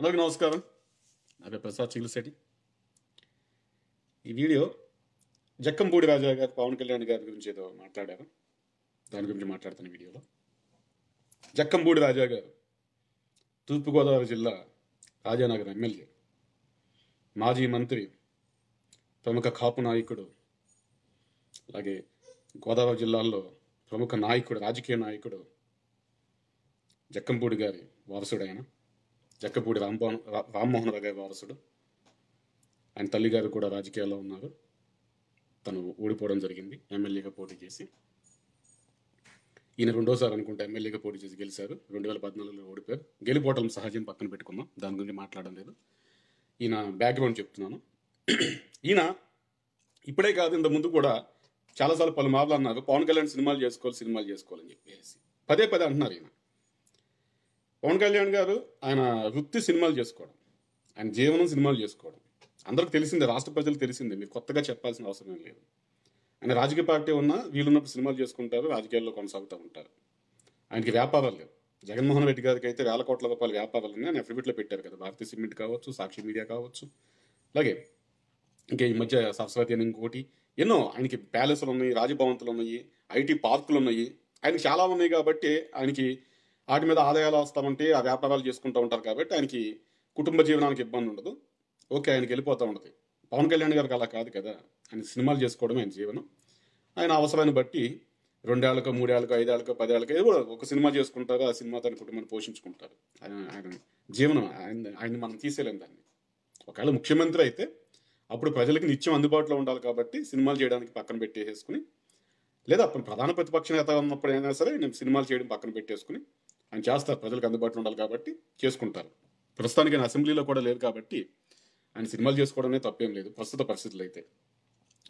అందరికీ నమస్కారం నా పేరు ప్రసాద్ చిగులశెట్టి ఈ వీడియో జక్కంపూడి రాజా గారు పవన్ కళ్యాణ్ గారి గురించి ఏదో మాట్లాడారు దాని గురించి మాట్లాడుతున్న వీడియోలో జక్కంపూడి రాజా గారు తూర్పుగోదావరి జిల్లా రాజానగర్ ఎమ్మెల్యే మాజీ మంత్రి ప్రముఖ కాపు నాయకుడు అలాగే గోదావరి జిల్లాల్లో ప్రముఖ నాయకుడు రాజకీయ నాయకుడు జక్కంపూడి గారి ఆయన జక్కపూడి రామ్మోహన్ రామ్మోహన్ రావు వారసుడు ఆయన తల్లిగారు కూడా రాజకీయాల్లో ఉన్నారు తను ఓడిపోవడం జరిగింది ఎమ్మెల్యేగా పోటీ చేసి ఈయన రెండోసారి అనుకుంటే ఎమ్మెల్యేగా పోటీ చేసి గెలిచారు రెండు వేల పద్నాలుగులో ఓడిపోయారు గెలిపోవటం సహజం పక్కన పెట్టుకుందాం దాని గురించి మాట్లాడడం లేదు ఈయన బ్యాక్గ్రౌండ్ చెప్తున్నాను ఈయన ఇప్పుడే కాదు ఇంత ముందు కూడా చాలాసార్లు మార్లు అన్నారు పవన్ కళ్యాణ్ సినిమాలు చేసుకోవాలి సినిమాలు చేసుకోవాలని చెప్పేసి పదే పదే అంటున్నారు ఈయన పవన్ కళ్యాణ్ గారు ఆయన వృత్తి సినిమాలు చేసుకోవడం ఆయన జీవనం సినిమాలు చేసుకోవడం అందరికి తెలిసిందే రాష్ట్ర ప్రజలు తెలిసిందే మీరు కొత్తగా చెప్పాల్సిన అవసరం లేదు ఆయన రాజకీయ పార్టీ ఉన్నా వీళ్ళున్నప్పుడు సినిమాలు చేసుకుంటారు రాజకీయాల్లో కొనసాగుతూ ఉంటారు ఆయనకి వ్యాపారాలు లేవు జగన్మోహన్ రెడ్డి గారికి అయితే వేల కోట్ల రూపాయల ఉన్నాయి ఆయన అఫిడవిట్లో పెట్టారు కదా భారతీయ సిమెంట్ కావచ్చు సాక్షి మీడియా కావచ్చు అలాగే ఇంకా ఈ మధ్య సరస్వతి అని ఇంకోటి ఎన్నో ఆయనకి ప్యాలెస్లు ఉన్నాయి రాజభవంతులు ఉన్నాయి ఐటీ పార్కులు ఉన్నాయి ఆయనకి చాలా ఉన్నాయి కాబట్టి ఆయనకి వాటి మీద ఆదాయాలు వస్తామంటే ఆ వ్యాపారాలు చేసుకుంటూ ఉంటారు కాబట్టి ఆయనకి కుటుంబ జీవనానికి ఇబ్బంది ఉండదు ఓకే ఆయనకి వెళ్ళిపోతూ ఉంటుంది పవన్ కళ్యాణ్ గారికి అలా కాదు కదా ఆయన సినిమాలు చేసుకోవడం ఆయన జీవనం ఆయన అవసరాన్ని బట్టి రెండేళ్లకో మూడేళ్లకో ఐదేళ్లకో పదేళ్లకో ఏదో ఒక సినిమా చేసుకుంటారు ఆ సినిమా తన కుటుంబాన్ని పోషించుకుంటారు ఆయన ఆయన జీవనం ఆయన ఆయన మనం తీసేయలేం దాన్ని ఒకవేళ ముఖ్యమంత్రి అయితే అప్పుడు ప్రజలకు నిత్యం అందుబాటులో ఉండాలి కాబట్టి సినిమాలు చేయడానికి పక్కన పెట్టేసేసుకుని లేదా ప్రధాన ప్రతిపక్ష నేత ఉన్నప్పుడు అయినా సరే నేను సినిమాలు చేయడం పక్కన పెట్టేసుకుని ఆయన చేస్తారు ప్రజలకు అందుబాటులో ఉండాలి కాబట్టి చేసుకుంటారు ప్రస్తుతానికి ఆయన అసెంబ్లీలో కూడా లేరు కాబట్టి ఆయన సినిమాలు అనేది తప్పేం లేదు ప్రస్తుత పరిస్థితులు అయితే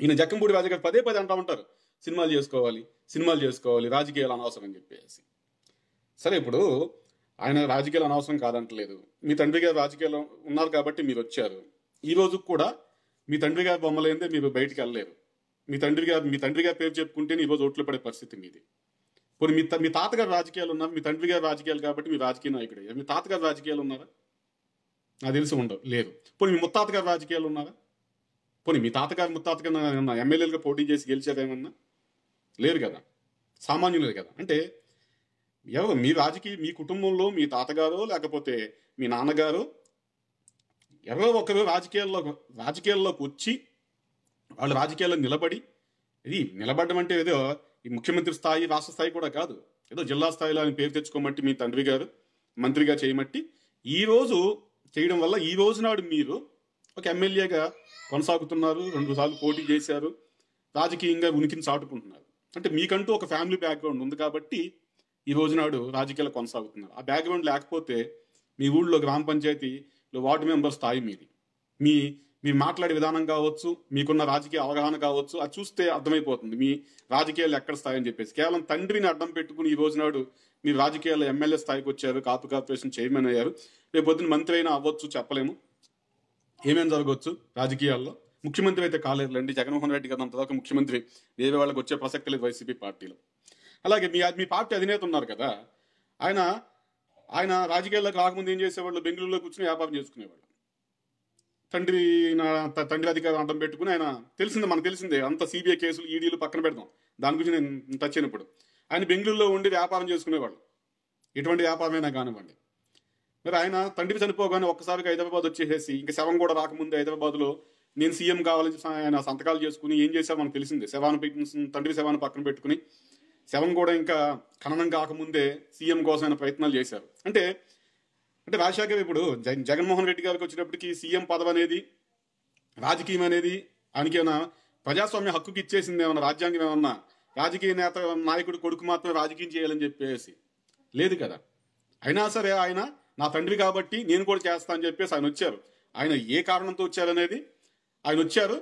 ఈయన జక్కంపూడి రాజగారు పదే పదే అంటూ ఉంటారు సినిమాలు చేసుకోవాలి సినిమాలు చేసుకోవాలి రాజకీయాలు అనవసరం అని చెప్పేసి సరే ఇప్పుడు ఆయన రాజకీయాలు అనవసరం కాదంటలేదు మీ తండ్రి గారు రాజకీయాలు ఉన్నారు కాబట్టి మీరు వచ్చారు ఈ రోజుకు కూడా మీ తండ్రి గారి బొమ్మలేందే మీరు బయటికి వెళ్ళలేరు మీ తండ్రి గారు మీ తండ్రి గారి పేరు చెప్పుకుంటేనే ఈరోజు ఓట్లు పడే పరిస్థితి మీది పోనీ మీ మీ తాతగారు రాజకీయాలు ఉన్నారు మీ తండ్రి గారు రాజకీయాలు కాబట్టి మీ రాజకీయ నాయకుడు మీ తాతగారు రాజకీయాలు ఉన్నారా నాకు తెలిసి ఉండవు లేదు పోనీ మీ ముత్తాతగారు రాజకీయాలు ఉన్నారా పోనీ మీ తాతగారు ముత్తాతగారు ఎమ్మెల్యేలుగా పోటీ చేసి గెలిచారేమన్నా లేరు కదా సామాన్యులేదు కదా అంటే ఎవరు మీ రాజకీయ మీ కుటుంబంలో మీ తాతగారు లేకపోతే మీ నాన్నగారు ఎవరో ఒకరు రాజకీయాల్లో రాజకీయాల్లోకి వచ్చి వాళ్ళు రాజకీయాల్లో నిలబడి ఇది నిలబడడం అంటే ఏదో ఈ ముఖ్యమంత్రి స్థాయి రాష్ట్ర స్థాయి కూడా కాదు ఏదో జిల్లా స్థాయిలో ఆయన పేరు తెచ్చుకోమంటే మీ తండ్రి గారు మంత్రిగా చేయమట్టి ఈరోజు చేయడం వల్ల ఈ రోజు నాడు మీరు ఒక ఎమ్మెల్యేగా కొనసాగుతున్నారు రెండు సార్లు పోటీ చేశారు రాజకీయంగా ఉనికిని చాటుకుంటున్నారు అంటే మీకంటూ ఒక ఫ్యామిలీ బ్యాక్గ్రౌండ్ ఉంది కాబట్టి ఈ రోజు నాడు రాజకీయాలు కొనసాగుతున్నారు ఆ బ్యాక్గ్రౌండ్ లేకపోతే మీ ఊళ్ళో గ్రామ పంచాయతీలో వార్డు మెంబర్ స్థాయి మీది మీ మీరు మాట్లాడే విధానం కావచ్చు మీకున్న రాజకీయ అవగాహన కావచ్చు అది చూస్తే అర్థమైపోతుంది మీ రాజకీయాలు ఎక్కడ స్థాయి అని చెప్పేసి కేవలం తండ్రిని అడ్డం పెట్టుకుని ఈ రోజు నాడు మీరు రాజకీయాల్లో ఎమ్మెల్యే స్థాయికి వచ్చారు కాపు కార్పొరేషన్ చైర్మన్ అయ్యారు రేపు పొద్దున మంత్రి అయినా అవ్వచ్చు చెప్పలేము ఏమేమి జరగవచ్చు రాజకీయాల్లో ముఖ్యమంత్రి అయితే కాలేదులండి జగన్మోహన్ రెడ్డి గారు అంతదాకా ముఖ్యమంత్రి వేరే వాళ్ళకి వచ్చే ప్రసక్తి లేదు వైసీపీ పార్టీలో అలాగే మీ మీ పార్టీ అధినేత ఉన్నారు కదా ఆయన ఆయన రాజకీయాల్లోకి రాకముందు ఏం చేసేవాళ్ళు బెంగళూరులో కూర్చొని వ్యాపారం చేసుకునేవాళ్ళు తండ్రి తండ్రి అధికారం అడ్డం పెట్టుకుని ఆయన తెలిసింది మనకు తెలిసిందే అంత సిబిఐ కేసులు ఈడీలు e పక్కన పెడతాం దాని గురించి నేను టచ్ అయినప్పుడు ఆయన బెంగళూరులో ఉండి వ్యాపారం చేసుకునేవాళ్ళు ఎటువంటి వ్యాపారమైనా కానివ్వండి మరి ఆయన తండ్రి చనిపోగానే ఒక్కసారికి హైదరాబాద్ వచ్చేసేసి ఇంకా శవం కూడా రాకముందే హైదరాబాద్లో నేను సీఎం కావాలని ఆయన సంతకాలు చేసుకుని ఏం చేశామో మనకు తెలిసిందే శవాన్ని తండ్రి శవాన్ని పక్కన పెట్టుకుని శవం కూడా ఇంకా ఖననం కాకముందే సీఎం కోసం ఆయన ప్రయత్నాలు చేశారు అంటే అంటే రాజశాఖ ఇప్పుడు జగన్మోహన్ రెడ్డి గారికి వచ్చినప్పటికీ సీఎం పదవి అనేది రాజకీయం అనేది ఆయనకి ఏమైనా ప్రజాస్వామ్య హక్కుకి ఇచ్చేసింది ఏమన్నా రాజ్యాంగం ఏమన్నా రాజకీయ నేత నాయకుడు కొడుకు మాత్రమే రాజకీయం చేయాలని చెప్పేసి లేదు కదా అయినా సరే ఆయన నా తండ్రి కాబట్టి నేను కూడా చేస్తా అని చెప్పేసి ఆయన వచ్చారు ఆయన ఏ కారణంతో వచ్చారనేది ఆయన వచ్చారు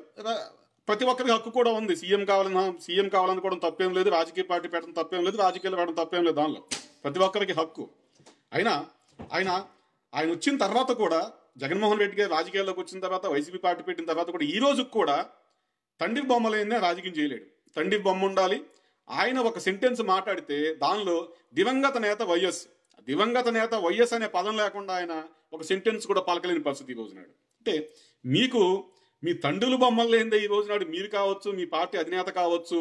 ప్రతి ఒక్కరికి హక్కు కూడా ఉంది సీఎం కావాలని సీఎం కావాలనుకోవడం తప్పేం లేదు రాజకీయ పార్టీ పెట్టడం తప్పేం లేదు రాజకీయాలు పెట్టడం తప్పేం లేదు దానిలో ప్రతి ఒక్కరికి హక్కు అయినా ఆయన ఆయన వచ్చిన తర్వాత కూడా జగన్మోహన్ రెడ్డి గారు రాజకీయాల్లోకి వచ్చిన తర్వాత వైసీపీ పార్టీ పెట్టిన తర్వాత కూడా ఈ రోజు కూడా తండ్రి బొమ్మలైందే రాజకీయం చేయలేడు తండ్రి బొమ్మ ఉండాలి ఆయన ఒక సెంటెన్స్ మాట్లాడితే దానిలో దివంగత నేత వైఎస్ దివంగత నేత వైఎస్ అనే పదం లేకుండా ఆయన ఒక సెంటెన్స్ కూడా పలకలేని పరిస్థితి ఈ రోజునాడు అంటే మీకు మీ తండ్రుల బొమ్మలు లేనిదే ఈ రోజునాడు మీరు కావచ్చు మీ పార్టీ అధినేత కావచ్చు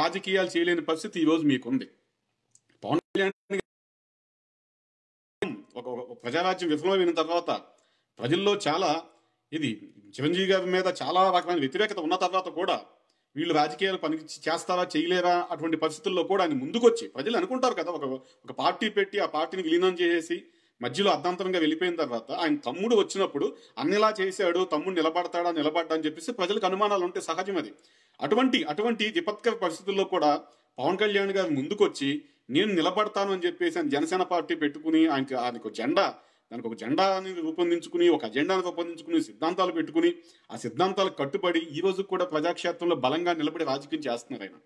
రాజకీయాలు చేయలేని పరిస్థితి ఈ రోజు మీకుంది పవన్ కళ్యాణ్ ఒక ప్రజారాజ్యం విఫలమైన తర్వాత ప్రజల్లో చాలా ఇది చిరంజీవి గారి మీద చాలా రకమైన వ్యతిరేకత ఉన్న తర్వాత కూడా వీళ్ళు రాజకీయాలు పని చేస్తారా చేయలేరా అటువంటి పరిస్థితుల్లో కూడా ఆయన ముందుకొచ్చి ప్రజలు అనుకుంటారు కదా ఒక ఒక పార్టీ పెట్టి ఆ పార్టీని విలీనం చేసేసి మధ్యలో అర్ధాంతరంగా వెళ్ళిపోయిన తర్వాత ఆయన తమ్ముడు వచ్చినప్పుడు అన్నిలా చేశాడు తమ్ముడు నిలబడతాడా నిలబడ్డా అని చెప్పేసి ప్రజలకు అనుమానాలు ఉంటే సహజం అది అటువంటి అటువంటి విపత్కర పరిస్థితుల్లో కూడా పవన్ కళ్యాణ్ గారు ముందుకొచ్చి నేను నిలబడతాను అని చెప్పేసి ఆయన జనసేన పార్టీ పెట్టుకుని ఆయనకి ఆయనకు జెండా దానికి ఒక జెండాని రూపొందించుకుని ఒక అజెండాను రూపొందించుకుని సిద్ధాంతాలు పెట్టుకుని ఆ సిద్ధాంతాలు కట్టుబడి ఈ రోజు కూడా ప్రజాక్షేత్రంలో బలంగా నిలబడి రాజకీయం చేస్తున్నారు ఆయన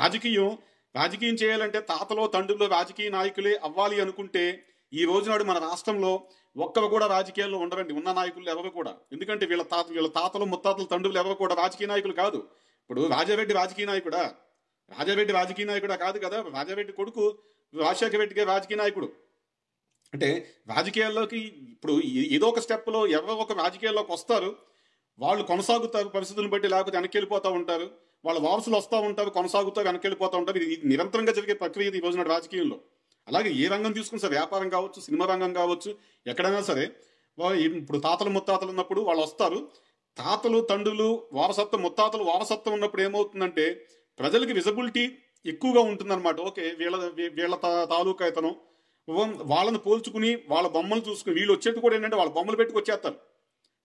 రాజకీయం రాజకీయం చేయాలంటే తాతలో తండ్రులు రాజకీయ నాయకులే అవ్వాలి అనుకుంటే ఈ రోజు నాడు మన రాష్ట్రంలో ఒక్కరు కూడా రాజకీయాల్లో ఉండరండి ఉన్న నాయకులు ఎవరు కూడా ఎందుకంటే వీళ్ళ తాత వీళ్ళ తాతలు ముత్తాతలు తండ్రులు ఎవరు కూడా రాజకీయ నాయకులు కాదు ఇప్పుడు రాజారెడ్డి రాజకీయ నాయకుడా రాజారెడ్డి రాజకీయ నాయకుడు కాదు కదా రాజారెడ్డి కొడుకు రాజశేఖర రాజకీయ నాయకుడు అంటే రాజకీయాల్లోకి ఇప్పుడు ఏదో ఒక స్టెప్లో ఎవరో ఒక రాజకీయాల్లోకి వస్తారు వాళ్ళు కొనసాగుతారు పరిస్థితులను బట్టి లేకపోతే వెనక్కి వెళ్ళిపోతూ ఉంటారు వాళ్ళ వారసులు వస్తూ ఉంటారు కొనసాగుతూ వెనక్కి వెళ్ళిపోతూ ఉంటారు ఇది నిరంతరంగా జరిగే ప్రక్రియ ఈ రోజున రాజకీయంలో అలాగే ఏ రంగం తీసుకుని సరే వ్యాపారం కావచ్చు సినిమా రంగం కావచ్చు ఎక్కడైనా సరే ఇప్పుడు తాతలు ముత్తాతలు ఉన్నప్పుడు వాళ్ళు వస్తారు తాతలు తండ్రులు వారసత్వం ముత్తాతలు వారసత్వం ఉన్నప్పుడు ఏమవుతుందంటే ప్రజలకి విజిబిలిటీ ఎక్కువగా ఉంటుందన్నమాట ఓకే వీళ్ళ వీళ్ళ తాలూకా ఇతను వాళ్ళని పోల్చుకుని వాళ్ళ బొమ్మలు చూసుకుని వీళ్ళు వచ్చేది కూడా ఏంటంటే వాళ్ళ బొమ్మలు పెట్టుకొచ్చేస్తారు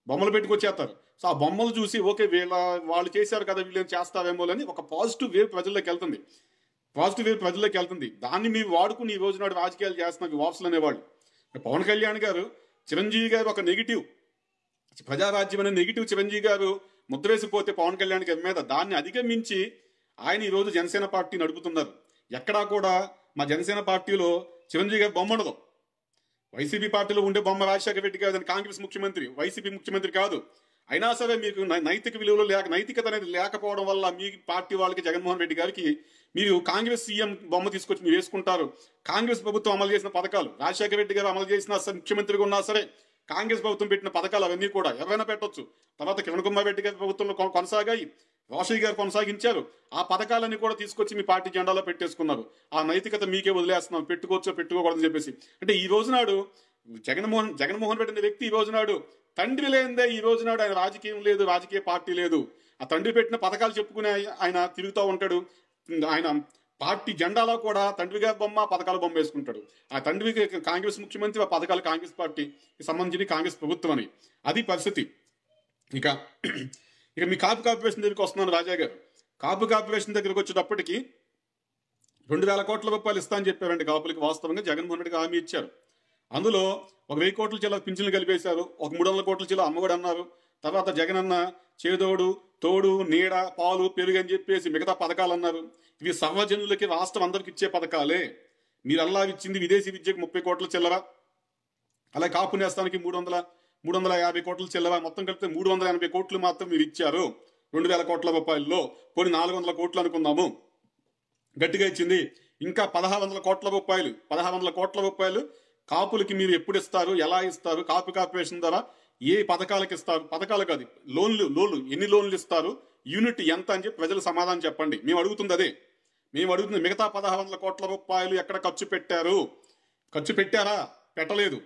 బొమ్మలు పెట్టుకొచ్చేస్తారు సో ఆ బొమ్మలు చూసి ఓకే వీళ్ళ వాళ్ళు చేశారు కదా వీళ్ళని చేస్తారేమో అని ఒక పాజిటివ్ వేవ్ ప్రజల్లోకి వెళ్తుంది పాజిటివ్ వేవ్ ప్రజల్లోకి వెళ్తుంది దాన్ని మీరు వాడుకుని ఈ రోజు నాడు రాజకీయాలు చేస్తున్న వాప్సులు అనేవాళ్ళు పవన్ కళ్యాణ్ గారు చిరంజీవి గారు ఒక నెగిటివ్ ప్రజారాజ్యం అనే నెగిటివ్ చిరంజీవి గారు ముద్రేసిపోతే పవన్ కళ్యాణ్ గారి మీద దాన్ని అధిగమించి ఆయన ఈరోజు జనసేన పార్టీ నడుపుతున్నారు ఎక్కడా కూడా మా జనసేన పార్టీలో చిరంజీవి గారి బొమ్మ ఉండదు వైసీపీ పార్టీలో ఉండే బొమ్మ రాజశేఖర రెడ్డి అని కాంగ్రెస్ ముఖ్యమంత్రి వైసీపీ ముఖ్యమంత్రి కాదు అయినా సరే మీకు నైతిక విలువలు లేక నైతికత అనేది లేకపోవడం వల్ల మీ పార్టీ వాళ్ళకి జగన్మోహన్ రెడ్డి గారికి మీరు కాంగ్రెస్ సీఎం బొమ్మ తీసుకొచ్చి మీరు వేసుకుంటారు కాంగ్రెస్ ప్రభుత్వం అమలు చేసిన పథకాలు రాజశేఖర రెడ్డి గారు అమలు చేసిన ముఖ్యమంత్రిగా ఉన్నా సరే కాంగ్రెస్ ప్రభుత్వం పెట్టిన పథకాలు అవన్నీ కూడా ఎవరైనా పెట్టవచ్చు తర్వాత కిరణ్ కుమార్ రెడ్డి గారి ప్రభుత్వంలో కొనసాగాయి రోషయ్య గారు కొనసాగించారు ఆ పథకాలన్నీ కూడా తీసుకొచ్చి మీ పార్టీ జెండాలో పెట్టేసుకున్నారు ఆ నైతికత మీకే వదిలేస్తున్నాం పెట్టుకోవచ్చో పెట్టుకోకూడదని చెప్పేసి అంటే ఈ రోజునాడు జగన్మోహన్ జగన్మోహన్ పెట్టిన వ్యక్తి ఈ రోజునాడు తండ్రి లేనిదే ఈ రోజునాడు ఆయన రాజకీయం లేదు రాజకీయ పార్టీ లేదు ఆ తండ్రి పెట్టిన పథకాలు చెప్పుకునే ఆయన తిరుగుతూ ఉంటాడు ఆయన పార్టీ జెండాలో కూడా తండ్రి గారి బొమ్మ పథకాలు బొమ్మ వేసుకుంటాడు ఆ తండ్రి కాంగ్రెస్ ముఖ్యమంత్రి ఆ పథకాలు కాంగ్రెస్ పార్టీకి సంబంధించి కాంగ్రెస్ ప్రభుత్వం అని అది పరిస్థితి ఇక ఇక మీ కాపు కార్పొరేషన్ దగ్గరికి వస్తున్నాను రాజా గారు కాపు కార్పొరేషన్ దగ్గరికి వచ్చేటప్పటికి రెండు వేల కోట్ల రూపాయలు ఇస్తా అని చెప్పారండి కాపులకి వాస్తవంగా జగన్మోహన్ రెడ్డికి హామీ ఇచ్చారు అందులో ఒక వెయ్యి కోట్ల చిల్ల పింఛన్లు కలిపేశారు ఒక మూడు వందల కోట్ల చిల్ల అమ్మఒడి అన్నారు తర్వాత జగన్ అన్న చేదోడు తోడు నీడ పాలు పెరుగు అని చెప్పేసి మిగతా పథకాలు అన్నారు ఇవి సర్వజనులకి రాష్ట్రం అందరికి ఇచ్చే పథకాలే మీరు అల్లా ఇచ్చింది విదేశీ విద్యకు ముప్పై కోట్ల చిల్లర అలా కాపు నేస్తానికి మూడు వందల మూడు వందల యాభై కోట్లు చెల్లవా మొత్తం కలిపితే మూడు వందల ఎనభై కోట్లు మాత్రం మీరు ఇచ్చారు రెండు వేల కోట్ల రూపాయల్లో కొన్ని నాలుగు వందల కోట్లు అనుకుందాము గట్టిగా ఇచ్చింది ఇంకా పదహారు వందల కోట్ల రూపాయలు పదహారు వందల కోట్ల రూపాయలు కాపులకి మీరు ఎప్పుడు ఇస్తారు ఎలా ఇస్తారు కాపు కార్పొరేషన్ ద్వారా ఏ పథకాలకు ఇస్తారు పథకాలు కాదు లోన్లు లోన్లు ఎన్ని లోన్లు ఇస్తారు యూనిట్ ఎంత అని చెప్పి ప్రజలు సమాధానం చెప్పండి మేము అడుగుతుంది అదే మేము అడుగుతుంది మిగతా పదహారు వందల కోట్ల రూపాయలు ఎక్కడ ఖర్చు పెట్టారు ఖర్చు పెట్టారా పెట్టలేదు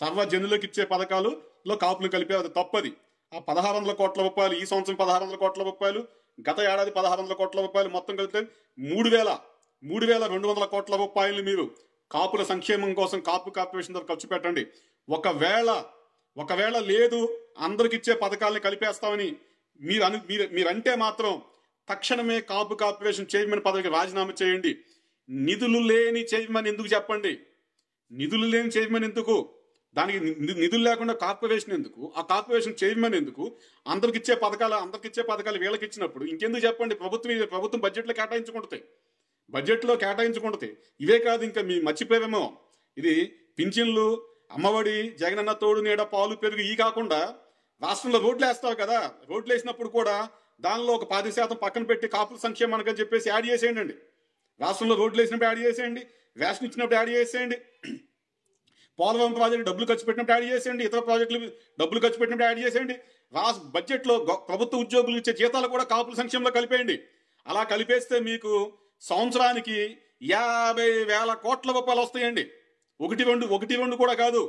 సర్వజనులకు ఇచ్చే పథకాలు లో కాపులు కలిపే అది తప్పది ఆ పదహారు వందల కోట్ల రూపాయలు ఈ సంవత్సరం పదహారు వందల కోట్ల రూపాయలు గత ఏడాది పదహారు వందల కోట్ల రూపాయలు మొత్తం కలిపితే మూడు వేల మూడు వేల రెండు వందల కోట్ల రూపాయలు మీరు కాపుల సంక్షేమం కోసం కాపు కార్పొరేషన్ ద్వారా ఖర్చు పెట్టండి ఒకవేళ ఒకవేళ లేదు అందరికి ఇచ్చే పథకాలని కలిపేస్తామని మీరు అను మీరు మీరంటే మాత్రం తక్షణమే కాపు కార్పొరేషన్ చైర్మన్ పదవికి రాజీనామా చేయండి నిధులు లేని చైర్మన్ ఎందుకు చెప్పండి నిధులు లేని చైర్మన్ ఎందుకు దానికి నిధులు లేకుండా కార్పొరేషన్ ఎందుకు ఆ కార్పొరేషన్ చైర్మన్ ఎందుకు అందరికి ఇచ్చే పథకాలు అందరికి ఇచ్చే పథకాలు వీళ్ళకి ఇచ్చినప్పుడు ఇంకెందుకు చెప్పండి ప్రభుత్వం ప్రభుత్వం బడ్జెట్లో కేటాయించుకుంటుంది బడ్జెట్లో కేటాయించుకుంటుంది ఇవే కాదు ఇంకా మీ మర్చిపోయేమో ఇది పింఛన్లు అమ్మఒడి జగనన్న తోడు నీడ పాలు పెరుగు ఈ కాకుండా రాష్ట్రంలో రోడ్లు వేస్తారు కదా రోడ్లు వేసినప్పుడు కూడా దానిలో ఒక పది శాతం పక్కన పెట్టి కాపుల సంక్షేమానికి అని చెప్పేసి యాడ్ చేసేయండి రాష్ట్రంలో రోడ్లు వేసినప్పుడు యాడ్ చేసేయండి రేషన్ ఇచ్చినప్పుడు యాడ్ చేసేయండి పోలవరం ప్రాజెక్టు డబ్బులు ఖర్చు పెట్టినట్టు యాడ్ చేసేయండి ఇతర ప్రాజెక్టులు డబ్బులు ఖర్చు పెట్టినట్టు యాడ్ చేసేయండి రాష్ట్ర బడ్జెట్లో ప్రభుత్వ ఉద్యోగులు ఇచ్చే జీతాలు కూడా కాపుల సంక్షేమంలో కలిపేయండి అలా కలిపేస్తే మీకు సంవత్సరానికి యాభై వేల కోట్ల రూపాయలు వస్తాయండి ఒకటి రెండు ఒకటి రెండు కూడా కాదు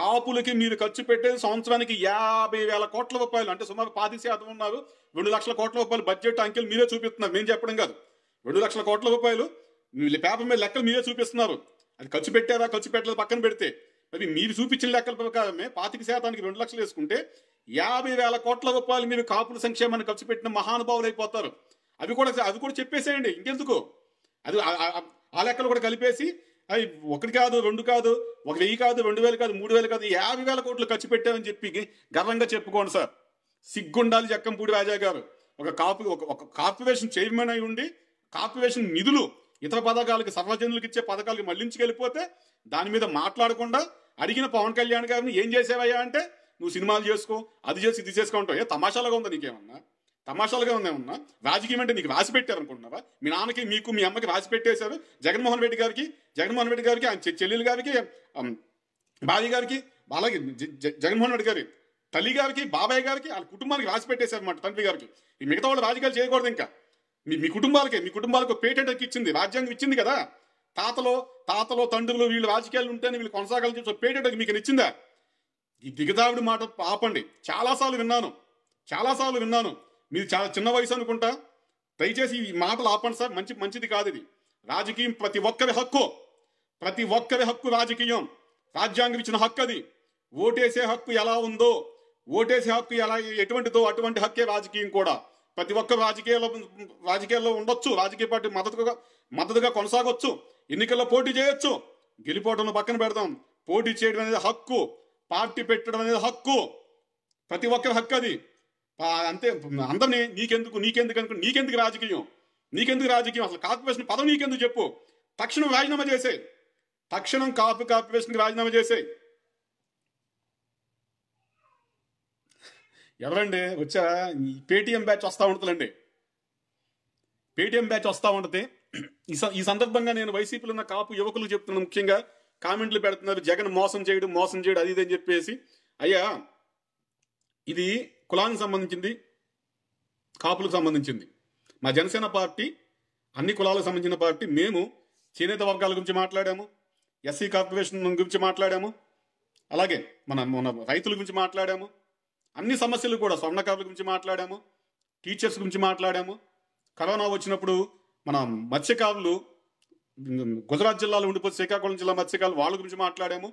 కాపులకి మీరు ఖర్చు పెట్టేది సంవత్సరానికి యాభై వేల కోట్ల రూపాయలు అంటే సుమారు పాతి శాతం ఉన్నారు రెండు లక్షల కోట్ల రూపాయలు బడ్జెట్ అంకెలు మీరే చూపిస్తున్నారు మేము చెప్పడం కాదు రెండు లక్షల కోట్ల రూపాయలు పేపర్ మీద లెక్కలు మీరే చూపిస్తున్నారు అది ఖర్చు పెట్టారా ఖర్చు పెట్టలేదు పక్కన పెడితే మరి మీరు చూపించిన లెక్కల ప్రకారమే పాతిక శాతానికి రెండు లక్షలు వేసుకుంటే యాభై వేల కోట్ల రూపాయలు మీరు కాపుల సంక్షేమాన్ని ఖర్చు పెట్టిన మహానుభావులు అయిపోతారు అవి కూడా అది కూడా చెప్పేసేయండి ఇంకెందుకు అది ఆ లెక్కలు కూడా కలిపేసి అవి ఒకటి కాదు రెండు కాదు ఒక వెయ్యి కాదు రెండు వేలు కాదు మూడు వేలు కాదు యాభై వేల కోట్లు ఖర్చు పెట్టామని చెప్పి గర్వంగా చెప్పుకోండి సార్ సిగ్గుండాలి జక్కంపూడి రాజా గారు ఒక కాపు ఒక కాపువేషన్ చైర్మన్ అయి ఉండి కాపువేషన్ నిధులు ఇతర పథకాలకి సర్వజనులకు ఇచ్చే పథకాలకి మళ్లించుకెళ్ళిపోతే వెళ్ళిపోతే దాని మీద మాట్లాడకుండా అడిగిన పవన్ కళ్యాణ్ గారిని ఏం చేసేవయ్యా అంటే నువ్వు సినిమాలు చేసుకో అది చేసి ఇది చేసుకోవటం ఏ తమాషాలుగా ఉందా నీకేమన్నా తమాషాలుగా ఏమన్నా రాజకీయం అంటే నీకు రాసి పెట్టారు అనుకుంటున్నారా మీ నాన్నకి మీకు మీ అమ్మకి రాసి పెట్టేశారు జగన్మోహన్ రెడ్డి గారికి జగన్మోహన్ రెడ్డి గారికి ఆయన చెల్లెలు గారికి భార్య గారికి అలాగే జగన్మోహన్ రెడ్డి గారి తల్లి గారికి బాబాయ్ గారికి వాళ్ళ కుటుంబానికి రాసి పెట్టేశారు అన్నమాట తండ్రి గారికి మిగతా వాళ్ళు రాజకీయాలు చేయకూడదు ఇంకా మీ మీ కుటుంబాలకే మీ కుటుంబాలకు పేటెంట్ ఇచ్చింది రాజ్యాంగం ఇచ్చింది కదా తాతలో తాతలో తండ్రులు వీళ్ళు రాజకీయాలు ఉంటేనే వీళ్ళు కొనసాగాలని చెప్పి చెప్పేటట్టు మీకు నచ్చిందా ఈ దిగదావిడి మాట ఆపండి చాలాసార్లు విన్నాను చాలాసార్లు విన్నాను మీరు చాలా చిన్న వయసు అనుకుంటా దయచేసి ఈ మాటలు ఆపండి సార్ మంచి మంచిది కాదు ఇది రాజకీయం ప్రతి ఒక్కరి హక్కు ప్రతి ఒక్కరి హక్కు రాజకీయం రాజ్యాంగం ఇచ్చిన హక్కు అది ఓటేసే హక్కు ఎలా ఉందో ఓటేసే హక్కు ఎలా ఎటువంటిదో అటువంటి హక్కే రాజకీయం కూడా ప్రతి ఒక్క రాజకీయాల్లో రాజకీయాల్లో ఉండొచ్చు రాజకీయ పార్టీ మద్దతుగా మద్దతుగా కొనసాగొచ్చు ఎన్నికల్లో పోటీ చేయొచ్చు గెలిపోవటం పక్కన పెడతాం పోటీ చేయడం అనేది హక్కు పార్టీ పెట్టడం అనేది హక్కు ప్రతి ఒక్కరి హక్కు అది అంతే అందరిని నీకెందుకు నీకెందుకు అనుకో నీకెందుకు రాజకీయం నీకెందుకు రాజకీయం అసలు కార్పొరేషన్ పదం నీకెందుకు చెప్పు తక్షణం రాజీనామా చేసే తక్షణం కాపు కార్పొరేషన్కి రాజీనామా చేసే ఎవరండి వచ్చా పేటీఎం బ్యాచ్ వస్తూ ఉంటుందండి పేటీఎం బ్యాచ్ వస్తూ ఉంటుంది ఈ సందర్భంగా నేను వైసీపీలో ఉన్న కాపు యువకులు చెప్తున్నాను ముఖ్యంగా కామెంట్లు పెడుతున్నారు జగన్ మోసం చేయడం మోసం చేయడం అది ఇదని చెప్పేసి అయ్యా ఇది కులానికి సంబంధించింది కాపులకు సంబంధించింది మా జనసేన పార్టీ అన్ని కులాలకు సంబంధించిన పార్టీ మేము చేనేత వర్గాల గురించి మాట్లాడాము ఎస్సీ కార్పొరేషన్ గురించి మాట్లాడాము అలాగే మన మన రైతుల గురించి మాట్లాడాము అన్ని సమస్యలు కూడా స్వర్ణకారుల గురించి మాట్లాడాము టీచర్స్ గురించి మాట్లాడాము కరోనా వచ్చినప్పుడు మన మత్స్యకారులు గుజరాత్ జిల్లాలో ఉండిపోతే శ్రీకాకుళం జిల్లా మత్స్యకారులు వాళ్ళ గురించి మాట్లాడాము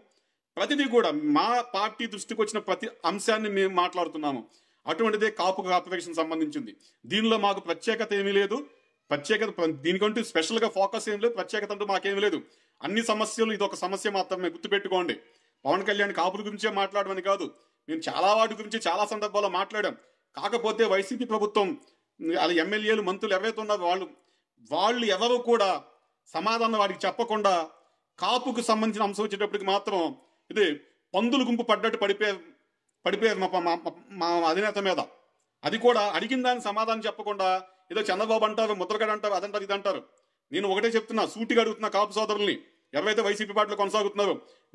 ప్రతిదీ కూడా మా పార్టీ దృష్టికి వచ్చిన ప్రతి అంశాన్ని మేము మాట్లాడుతున్నాము అటువంటిదే కాపు కార్పొరేషన్ సంబంధించింది దీనిలో మాకు ప్రత్యేకత ఏమీ లేదు ప్రత్యేకత దీనికంటూ స్పెషల్గా ఫోకస్ ఏం లేదు ప్రత్యేకత అంటూ మాకేమీ లేదు అన్ని సమస్యలు ఇది ఒక సమస్య మాత్రమే గుర్తుపెట్టుకోండి పవన్ కళ్యాణ్ కాపుల గురించే మాట్లాడమని కాదు మేము చాలా వాటి గురించి చాలా సందర్భాల్లో మాట్లాడాం కాకపోతే వైసీపీ ప్రభుత్వం వాళ్ళ ఎమ్మెల్యేలు మంత్రులు ఎవరైతే ఉన్నారో వాళ్ళు వాళ్ళు ఎవరు కూడా సమాధానం వాడికి చెప్పకుండా కాపుకు సంబంధించిన అంశం వచ్చేటప్పటికి మాత్రం ఇది పందులు గుంపు పడ్డట్టు పడిపోయారు పడిపోయారు మా మా అధినేత మీద అది కూడా అడిగిన దానికి సమాధానం చెప్పకుండా ఏదో చంద్రబాబు అంటారు ముద్రగడ అంటారు అదంటారు ఇది అంటారు నేను ఒకటే చెప్తున్నా సూటిగా అడుగుతున్నా కాపు సోదరుల్ని ఎవరైతే వైసీపీ పార్టీలో కొనసాగుతున్నారో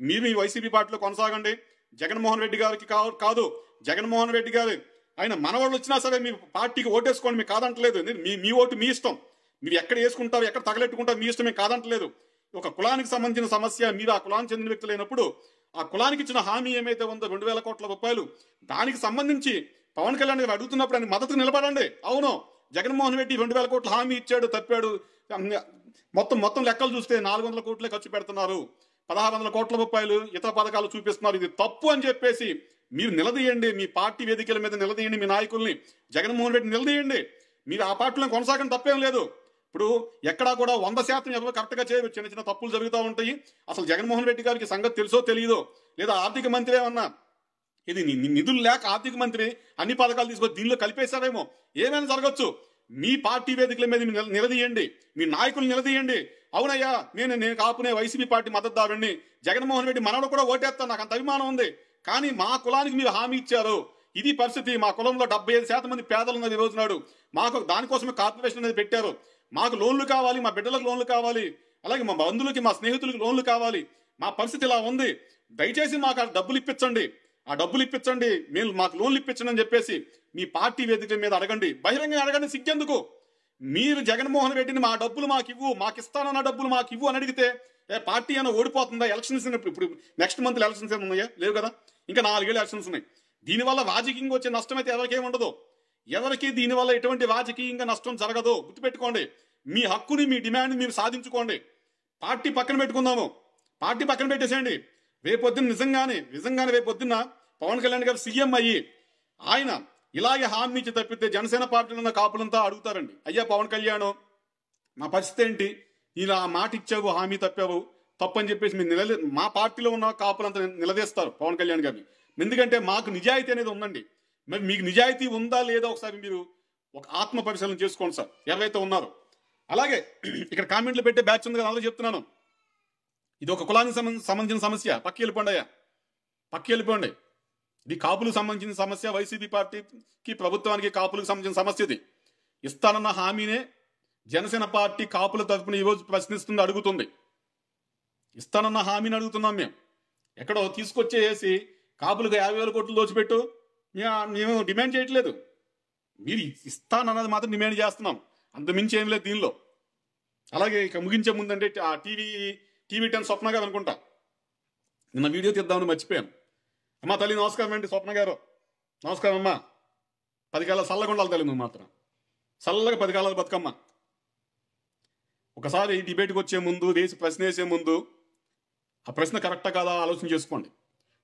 మీరు మీ వైసీపీ పార్టీలో కొనసాగండి జగన్మోహన్ రెడ్డి గారికి కాదు జగన్మోహన్ రెడ్డి గారు ఆయన మనవాళ్ళు వచ్చినా సరే మీ పార్టీకి ఓటేసుకోండి మీకు కాదంటలేదు మీ మీ ఓటు మీ ఇష్టం మీరు ఎక్కడ వేసుకుంటారు ఎక్కడ తగలెట్టుకుంటారు మీ ఇష్టమే కాదంటలేదు ఒక కులానికి సంబంధించిన సమస్య మీరు ఆ కులానికి చెందిన వ్యక్తి లేనప్పుడు ఆ కులానికి ఇచ్చిన హామీ ఏమైతే ఉందో రెండు వేల కోట్ల రూపాయలు దానికి సంబంధించి పవన్ కళ్యాణ్ గారు అడుగుతున్నప్పుడు ఆయన మద్దతు నిలబడండి అవును జగన్మోహన్ రెడ్డి రెండు వేల కోట్ల హామీ ఇచ్చాడు తప్పాడు మొత్తం మొత్తం లెక్కలు చూస్తే నాలుగు వందల కోట్లే ఖర్చు పెడుతున్నారు పదహారు వందల కోట్ల రూపాయలు ఇతర పథకాలు చూపిస్తున్నారు ఇది తప్పు అని చెప్పేసి మీరు నిలదీయండి మీ పార్టీ వేదికల మీద నిలదీయండి మీ నాయకుల్ని జగన్మోహన్ రెడ్డి నిలదీయండి మీరు ఆ పార్టీలో కొనసాగడం తప్పేం లేదు ఇప్పుడు ఎక్కడా కూడా వంద శాతం ఎవరు కరెక్ట్గా చేయవచ్చు చిన్న చిన్న తప్పులు జరుగుతూ ఉంటాయి అసలు జగన్మోహన్ రెడ్డి గారికి సంగతి తెలుసో తెలియదో లేదా ఆర్థిక మంత్రి ఏమన్నా ఇది నిధులు లేక ఆర్థిక మంత్రి అన్ని పథకాలు తీసుకొని దీనిలో కలిపేశారేమో ఏమైనా జరగచ్చు మీ పార్టీ వేదికల మీద నిలదీయండి మీ నాయకులు నిలదీయండి అవునయ్యా నేను నేను కాపునే వైసీపీ పార్టీ మద్దతుదారుణ్ణి జగన్మోహన్ రెడ్డి మనలో కూడా ఓటేస్తాను నాకు అంత అభిమానం ఉంది కానీ మా కులానికి మీరు హామీ ఇచ్చారు ఇది పరిస్థితి మా కులంలో డెబ్బై ఐదు శాతం మంది పేదలు ఉన్నది నాడు మాకు దానికోసమే కార్పొరేషన్ అనేది పెట్టారు మాకు లోన్లు కావాలి మా బిడ్డలకు లోన్లు కావాలి అలాగే మా బంధువులకి మా స్నేహితులకి లోన్లు కావాలి మా పరిస్థితి ఇలా ఉంది దయచేసి మాకు ఆ డబ్బులు ఇప్పించండి ఆ డబ్బులు ఇప్పించండి మీరు మాకు లోన్లు ఇప్పించండి అని చెప్పేసి మీ పార్టీ వేదిక మీద అడగండి బహిరంగంగా అడగండి సిగ్గెందుకు మీరు జగన్మోహన్ రెడ్డిని మా డబ్బులు మాకు ఇవ్వు మాకు ఇస్తానన్న డబ్బులు మాకు ఇవ్వు అని అడిగితే ఏ పార్టీ అయినా ఓడిపోతుందా ఎలక్షన్స్ ఇప్పుడు నెక్స్ట్ మంత్ ఎలక్షన్స్ ఏమి ఉన్నాయా లేవు కదా ఇంకా నాలుగేళ్ళు ఎలక్షన్స్ ఉన్నాయి దీనివల్ల రాజకీయంగా వచ్చే నష్టం అయితే ఎవరికేమి ఉండదు ఎవరికి దీనివల్ల ఎటువంటి రాజకీయంగా నష్టం జరగదు గుర్తుపెట్టుకోండి మీ హక్కుని మీ డిమాండ్ మీరు సాధించుకోండి పార్టీ పక్కన పెట్టుకుందాము పార్టీ పక్కన పెట్టేసేయండి రేపొద్దున నిజంగానే నిజంగానే రేపొద్దున్న పవన్ కళ్యాణ్ గారు సీఎం అయ్యి ఆయన ఇలాగే హామీ ఇచ్చి తప్పితే జనసేన పార్టీలో ఉన్న కాపులంతా అడుగుతారండి అయ్యా పవన్ కళ్యాణ్ మా పరిస్థితి ఏంటి ఇలా మాట ఇచ్చావు హామీ తప్పావు తప్పని చెప్పేసి మీరు నిలదే మా పార్టీలో ఉన్న కాపులంతా నిలదీస్తారు పవన్ కళ్యాణ్ గారిని ఎందుకంటే మాకు నిజాయితీ అనేది ఉందండి మరి మీకు నిజాయితీ ఉందా లేదా ఒకసారి మీరు ఒక ఆత్మ పరిశీలన చేసుకోండి సార్ ఎవరైతే ఉన్నారో అలాగే ఇక్కడ కామెంట్లు పెట్టే బ్యాచ్ ఉంది కదా అందులో చెప్తున్నాను ఇది ఒక కులానికి సంబంధించిన సమస్య పక్కి వెళ్ళిపోండి అయ్యా పక్కి వెళ్ళిపోండి ఇది కాపులకు సంబంధించిన సమస్య వైసీపీ పార్టీకి ప్రభుత్వానికి కాపులకు సంబంధించిన సమస్య ఇది ఇస్తానన్న హామీనే జనసేన పార్టీ కాపుల తరఫున ఈరోజు ప్రశ్నిస్తుంది అడుగుతుంది ఇస్తానన్న హామీని అడుగుతున్నాం మేము ఎక్కడో తీసుకొచ్చేసి కాపులకు యాభై వేల కోట్లు దోచిపెట్టు మేము డిమాండ్ చేయట్లేదు మీరు ఇస్తానన్నది మాత్రం డిమాండ్ చేస్తున్నాం అంతమించి ఏం లేదు దీనిలో అలాగే ఇక ముగించే ముందంటే ఆ టీవీ టీవీ టెన్ స్వప్న గారు అనుకుంటా నిన్న వీడియో తీద్దామని మర్చిపోయాను అమ్మా తల్లి నమస్కారం అండి స్వప్న గారు నమస్కారం అమ్మా పదికాల ఉండాలి తల్లి నువ్వు మాత్రం చల్లగా కాలాలు బతుకమ్మ ఒకసారి డిబేట్కి వచ్చే ముందు వేసి ప్రశ్న వేసే ముందు ఆ ప్రశ్న కరెక్టా కాదా ఆలోచన చేసుకోండి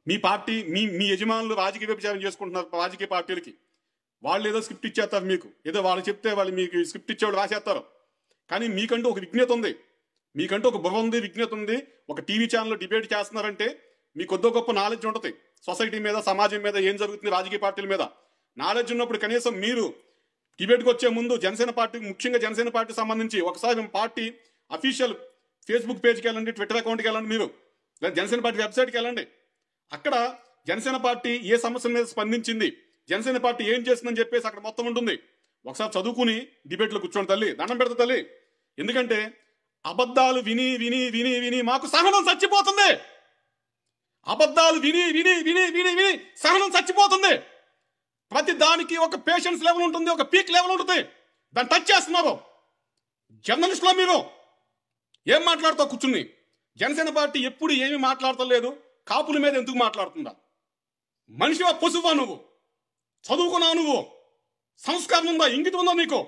మీ పార్టీ మీ మీ యజమానులు రాజకీయ వ్యభిచారం చేసుకుంటున్నారు రాజకీయ పార్టీలకి వాళ్ళు ఏదో స్క్రిప్ట్ ఇచ్చేస్తారు మీకు ఏదో వాళ్ళు చెప్తే వాళ్ళు మీకు స్క్రిప్ట్ ఇచ్చేవాళ్ళు రాసేస్తారు కానీ మీకంటూ ఒక విజ్ఞత ఉంది మీకంటూ ఒక బుర్ర ఉంది విజ్ఞత ఉంది ఒక టీవీ ఛానల్లో డిబేట్ చేస్తున్నారంటే మీ కొద్దో గొప్ప నాలెడ్జ్ ఉంటుంది సొసైటీ మీద సమాజం మీద ఏం జరుగుతుంది రాజకీయ పార్టీల మీద నాలెడ్జ్ ఉన్నప్పుడు కనీసం మీరు డిబేట్కి వచ్చే ముందు జనసేన పార్టీ ముఖ్యంగా జనసేన పార్టీ సంబంధించి ఒకసారి పార్టీ అఫీషియల్ ఫేస్బుక్ పేజ్కి వెళ్ళండి ట్విట్టర్ అకౌంట్కి వెళ్ళండి మీరు లేదా జనసేన పార్టీ వెబ్సైట్కి వెళ్ళండి అక్కడ జనసేన పార్టీ ఏ సమస్య మీద స్పందించింది జనసేన పార్టీ ఏం చేసిందని చెప్పేసి అక్కడ మొత్తం ఉంటుంది ఒకసారి చదువుకుని డిబేట్లో కూర్చోండి తల్లి దండం పెడతా తల్లి ఎందుకంటే అబద్ధాలు విని విని విని విని మాకు సహనం చచ్చిపోతుంది అబద్ధాలు విని విని విని విని విని సహనం చచ్చిపోతుంది ప్రతి దానికి ఒక పేషెన్స్ లెవెల్ ఉంటుంది ఒక పీక్ లెవెల్ ఉంటుంది దాన్ని టచ్ చేస్తున్నారు జర్నలిస్టులో మీరు ఏం మాట్లాడుతావు కూర్చుని జనసేన పార్టీ ఎప్పుడు ఏమీ మాట్లాడతలేదు కాపుల మీద ఎందుకు మాట్లాడుతుందా మనిషివా పశువా నువ్వు చదువుకున్నావు నువ్వు సంస్కారం ఉందా ఇంగితం ఉందా నీకు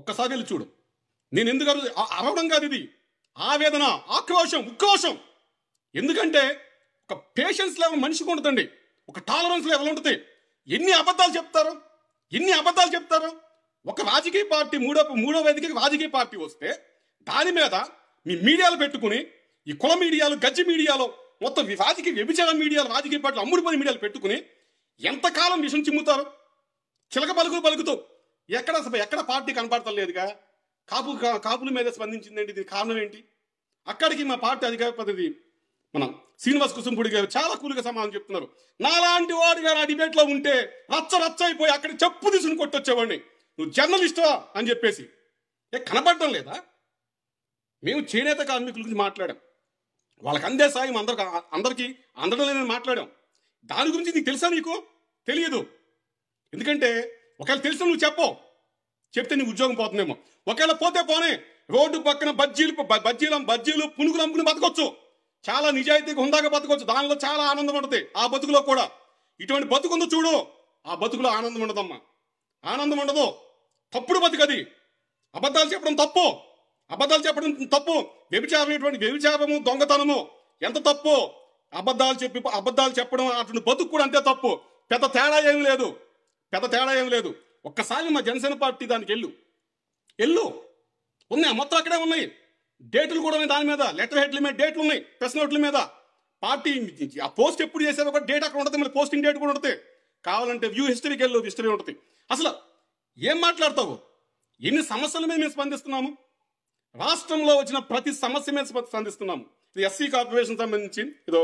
ఒక్కసారి వెళ్ళి చూడు నేను ఎందుకు అరవడం కాదు ఇది ఆవేదన ఆక్రోషం ఉక్రోషం ఎందుకంటే ఒక పేషెన్స్ లెవెల్ మనిషికి ఉంటుందండి ఒక టాలరెన్స్ లెవెల్ ఉంటుంది ఎన్ని అబద్ధాలు చెప్తారు ఎన్ని అబద్ధాలు చెప్తారు ఒక రాజకీయ పార్టీ మూడో మూడో వేదికకి రాజకీయ పార్టీ వస్తే దాని మీద మీ మీడియాలు పెట్టుకుని ఈ కుల మీడియాలు గజ్జి మీడియాలో మొత్తం రాజకీయ వ్యభిచార మీడియాలు రాజకీయ పార్టీలు అమ్ముడు పని మీడియాలు పెట్టుకుని ఎంతకాలం విషం చిమ్ముతారు చిలక పలుకు పలుకుతూ ఎక్కడ ఎక్కడ పార్టీ కనపడతలేదుగా కాపు కాపుల మీద స్పందించిందండి దీని కారణం ఏంటి అక్కడికి మా పార్టీ అధికార పద్ధతి మన శ్రీనివాస్ కుసుంపుడి గారు చాలా కూలుగా సమాధానం చెప్తున్నారు నాలాంటి వాడు గారు ఆ డిబేట్లో ఉంటే రచ్చ రచ్చ అయిపోయి అక్కడ చెప్పు తీసుకుని కొట్టొచ్చేవాడిని నువ్వు జర్నలిస్టువా అని చెప్పేసి ఏ కనపడడం లేదా మేము చేనేత కార్మికుల గురించి మాట్లాడాం వాళ్ళకి అందే సాయం అందరికి అందరికీ అందడం లేదని మాట్లాడాం దాని గురించి నీకు తెలుసా నీకు తెలియదు ఎందుకంటే ఒకవేళ తెలుసు నువ్వు చెప్పవు చెప్తే నీకు ఉద్యోగం పోతుందేమో ఒకవేళ పోతే పోనే రోడ్డు పక్కన బజ్జీలు బజ్జీలు బజ్జీలు పునుగులు అమ్ముకుని బతకొచ్చు చాలా నిజాయితీగా హుందాగా బతకొచ్చు దానిలో చాలా ఆనందం ఉంటుంది ఆ బతుకులో కూడా ఇటువంటి బతుకుందో చూడు ఆ బతుకులో ఆనందం ఉండదమ్మా ఆనందం ఉండదు తప్పుడు బతుకది అబద్ధాలు చెప్పడం తప్పు అబద్ధాలు చెప్పడం తప్పు వ్యభిచారమైనటువంటి వ్యభిచారము దొంగతనము ఎంత తప్పు అబద్ధాలు చెప్పి అబద్ధాలు చెప్పడం అటువంటి బతుకు కూడా అంతే తప్పు పెద్ద తేడా ఏం లేదు పెద్ద తేడా ఏం లేదు ఒక్కసారి మా జనసేన పార్టీ దానికి వెళ్ళు వెళ్ళు ఉన్నాయి మొత్తం అక్కడే ఉన్నాయి డేట్లు కూడా ఉన్నాయి దాని మీద లెటర్ హెడ్ల మీద డేట్లు ఉన్నాయి ప్రెస్ నోట్ల మీద పార్టీ ఆ పోస్ట్ ఎప్పుడు చేసేది ఒక డేట్ అక్కడ ఉంటుంది మళ్ళీ పోస్టింగ్ డేట్ కూడా ఉంటుంది కావాలంటే వ్యూ హిస్టరీకి వెళ్ళు హిస్టరీ ఉంటుంది అసలు ఏం మాట్లాడతావు ఎన్ని సమస్యల మీద మేము స్పందిస్తున్నాము రాష్ట్రంలో వచ్చిన ప్రతి సమస్య మీద స్పందిస్తున్నాము ఇది ఎస్సీ కార్పొరేషన్ సంబంధించి ఏదో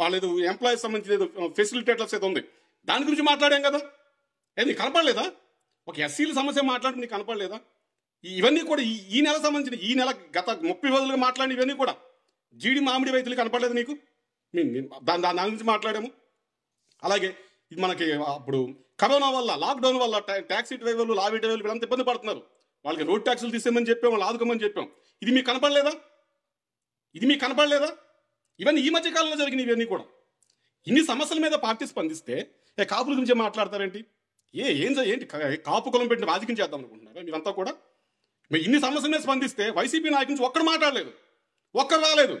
వాళ్ళేదో ఎంప్లాయీస్ సంబంధించి ఏదో ఫెసిలిటేటర్స్ ఏదో ఉంది దాని గురించి మాట్లాడాం కదా ఏది కనపడలేదా ఒక ఎస్సీల సమస్య మాట్లాడి నీకు కనపడలేదా ఇవన్నీ కూడా ఈ నెల సంబంధించిన ఈ నెల గత ముప్పై రోజులుగా మాట్లాడిన ఇవన్నీ కూడా జీడి మామిడి రైతులు కనపడలేదు నీకు దాని దాని దాని గురించి మాట్లాడాము అలాగే మనకి అప్పుడు కరోనా వల్ల లాక్డౌన్ వల్ల ట్యాక్సీ డ్రైవర్లు లావీ డ్రైవర్లు వీళ్ళంతా ఇబ్బంది పడుతున్నారు వాళ్ళకి రోడ్ ట్యాక్సులు తీసేయమని చెప్పాం వాళ్ళు ఆదుకోమని చెప్పాం ఇది మీకు కనపడలేదా ఇది మీకు కనపడలేదా ఇవన్నీ ఈ మధ్య కాలంలో జరిగిన ఇవన్నీ కూడా ఇన్ని సమస్యల మీద పార్టీ స్పందిస్తే ఏ కాపుల గురించి మాట్లాడతారేంటి ఏ ఏం ఏంటి కాపు కులం పెట్టిన రాజకీయం చేద్దాం అనుకుంటున్నారా మీరంతా కూడా మీరు ఇన్ని సమస్యల మీద స్పందిస్తే వైసీపీ నాయకు నుంచి ఒక్కడు మాట్లాడలేదు ఒక్కరు రాలేదు